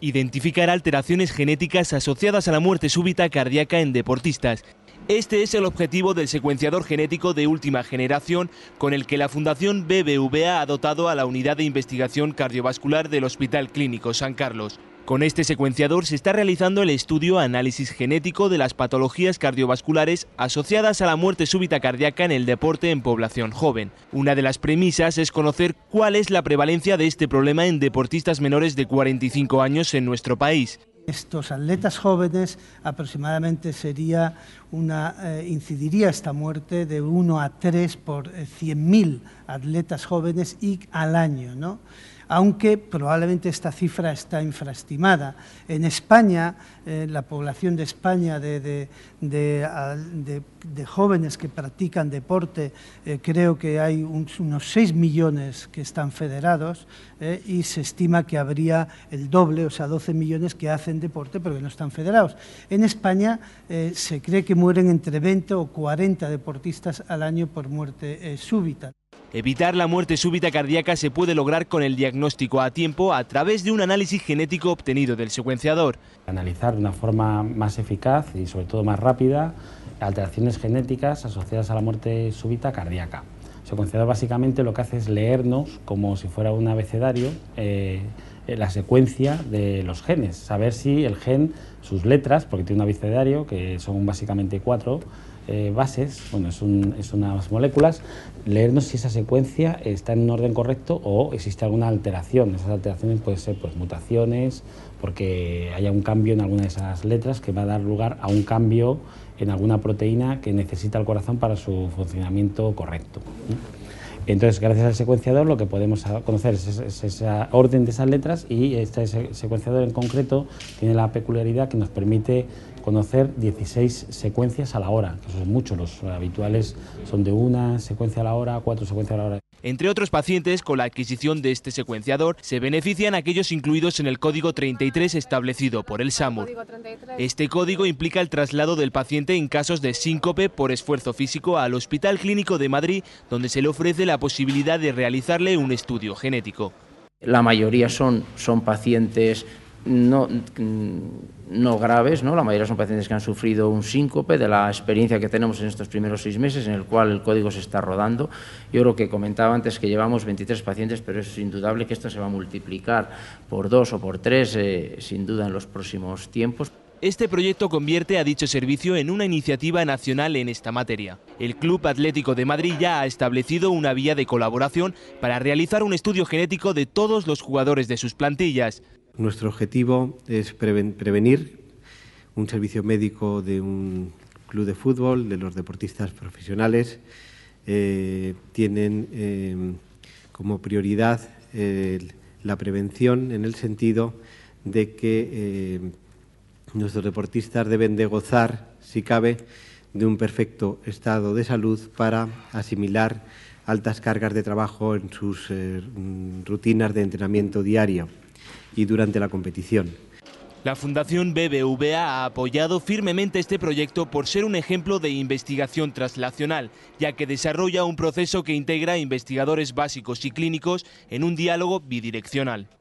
identificar alteraciones genéticas asociadas a la muerte súbita cardíaca en deportistas este es el objetivo del secuenciador genético de última generación con el que la Fundación BBVA ha dotado a la Unidad de Investigación Cardiovascular del Hospital Clínico San Carlos. Con este secuenciador se está realizando el estudio análisis genético de las patologías cardiovasculares asociadas a la muerte súbita cardíaca en el deporte en población joven. Una de las premisas es conocer cuál es la prevalencia de este problema en deportistas menores de 45 años en nuestro país estos atletas jóvenes aproximadamente sería una, eh, incidiría esta muerte de 1 a 3 por 100.000 eh, atletas jóvenes y al año, aunque probablemente esta cifra está infraestimada. En España, eh, la población de España de, jóvenes que practican deporte, creo que hay unos 6 millones que están federados y se estima que habría el doble, o sea, 12 millones que hacen deporte pero que no están federados. En España eh, se cree que mueren entre 20 o 40 deportistas al año por muerte eh, súbita. Evitar la muerte súbita cardíaca se puede lograr con el diagnóstico a tiempo a través de un análisis genético obtenido del secuenciador. Analizar de una forma más eficaz y sobre todo más rápida alteraciones genéticas asociadas a la muerte súbita cardíaca. Secuenciador básicamente lo que hace es leernos, como si fuera un abecedario, eh, la secuencia de los genes, saber si el gen, sus letras, porque tiene un abecedario, que son básicamente cuatro, eh, bases, bueno, es, unas moléculas, leernos si esa secuencia está en un orden correcto o existe alguna alteración. Esas alteraciones pueden ser pues, mutaciones, porque haya un cambio en alguna de esas letras que va a dar lugar a un cambio en alguna proteína que necesita el corazón para su funcionamiento correcto. Entonces, gracias al secuenciador, lo que podemos conocer es, ese orden de esas letras y este secuenciador en concreto tiene la peculiaridad que nos permite conocer 16 secuencias a la hora, eso es los habituales son de una secuencia a la hora, cuatro secuencias a la hora. Entre otros pacientes, con la adquisición de este secuenciador, se benefician aquellos incluidos en el código 33 establecido por el SAMUR. Este código implica el traslado del paciente en casos de síncope por esfuerzo físico al Hospital Clínico de Madrid, donde se le ofrece la posibilidad de realizarle un estudio genético. La mayoría son, son pacientes no, mm, no graves, ¿no? la mayoría son pacientes que han sufrido un síncope de la experiencia que tenemos en estos primeros seis meses, en el cual el código se está rodando. Yo lo que comentaba antes que llevamos 23 pacientes, pero es indudable que esto se va a multiplicar por dos o por tres, eh, sin duda, en los próximos tiempos. Este proyecto convierte a dicho servicio en una iniciativa nacional en esta materia. El Club Atlético de Madrid ya ha establecido una vía de colaboración para realizar un estudio genético de todos los jugadores de sus plantillas. Nuestro objetivo es prevenir un servicio médico de un club de fútbol, de los deportistas profesionales. Eh, tienen em, como prioridad la prevención en el sentido de que em, nuestros deportistas deben de gozar, si cabe, de un perfecto estado de salud para asimilar altas cargas de trabajo en sus eh, rutinas de entrenamiento diario y durante la competición. La Fundación BBVA ha apoyado firmemente este proyecto por ser un ejemplo de investigación traslacional, ya que desarrolla un proceso que integra investigadores básicos y clínicos en un diálogo bidireccional.